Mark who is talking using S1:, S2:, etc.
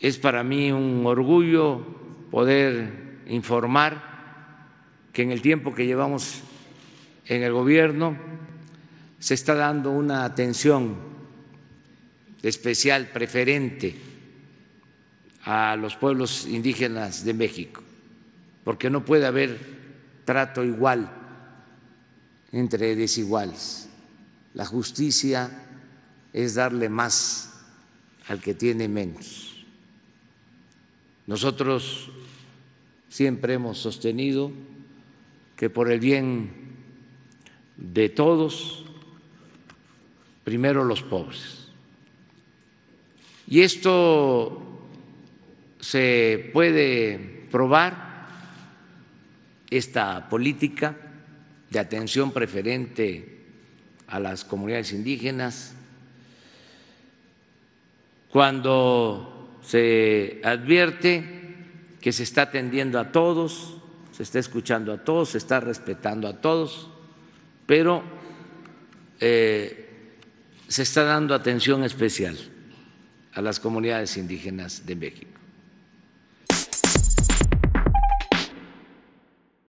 S1: Es para mí un orgullo poder informar que en el tiempo que llevamos en el gobierno se está dando una atención especial, preferente a los pueblos indígenas de México, porque no puede haber trato igual entre desiguales. La justicia es darle más al que tiene menos. Nosotros siempre hemos sostenido que por el bien de todos, primero los pobres. Y esto se puede probar, esta política de atención preferente a las comunidades indígenas, cuando se advierte que se está atendiendo a todos, se está escuchando a todos, se está respetando a todos, pero eh, se está dando atención especial a las comunidades indígenas de México.